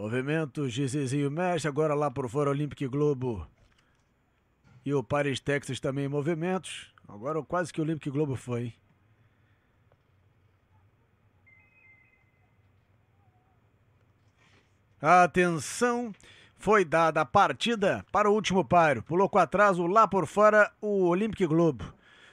Movimento Gizizinho mexe agora lá por fora Olympic Globo. E o Paris Texas também em movimentos. Agora quase que o Olympic Globo foi. Atenção, foi dada a partida para o último páreo. Pulou com atraso lá por fora o Olympic Globo.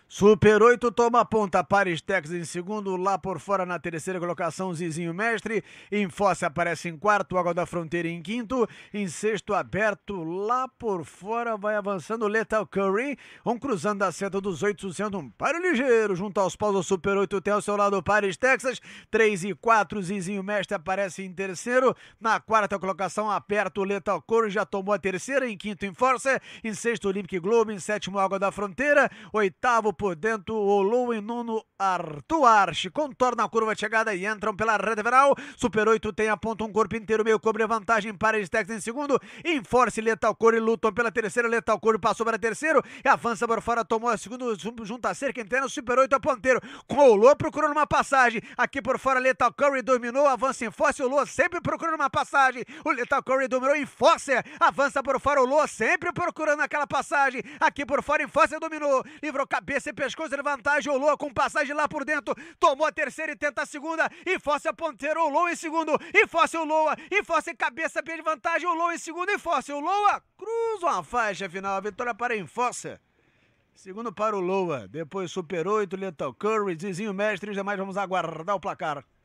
Super 8 toma ponta, Paris Texas em segundo, lá por fora na terceira colocação, Zizinho Mestre, em Fosse aparece em quarto, Água da Fronteira em quinto, em sexto aberto, lá por fora vai avançando Lethal Curry, um cruzando a seta dos oito, sendo um paro ligeiro, junto aos paus do Super 8 tem ao seu lado Paris Texas, 3 e 4, Zizinho Mestre aparece em terceiro, na quarta colocação aperto, Lethal Curry já tomou a terceira, em quinto em Força, em sexto Olympic Globo, em sétimo Água da Fronteira, oitavo por dentro, Olou e nuno Arthur Arche, contorna a curva de chegada e entram pela rede veral. Super 8 tem a ponta, um corpo inteiro, meio cobre vantagem para Stex em segundo, Enforce, Letal Core e Luton pela terceira, Letal Core passou para terceiro, e avança por fora, tomou a segunda, junta a cerca, interna, Super 8 é ponteiro, com Olou procurando uma passagem, aqui por fora, Letal Curry dominou, avança em Force, Olou sempre procurando uma passagem, o Letal Curry dominou em Force, avança por fora, Olou sempre procurando aquela passagem, aqui por fora, em Force dominou, livrou cabeça esse pescoço de vantagem, Olô com passagem lá por dentro, tomou a terceira e tenta a segunda, e Fosse a ponteira, Olô em segundo, e Fosse o Loa, e Fosse cabeça, de vantagem, Olô em segundo, e Fosse o Loa, cruza uma faixa final, a vitória para Enfossa. Segundo para o Loa, depois Super 8, Letal Curry, Zizinho Mestre, e demais vamos aguardar o placar.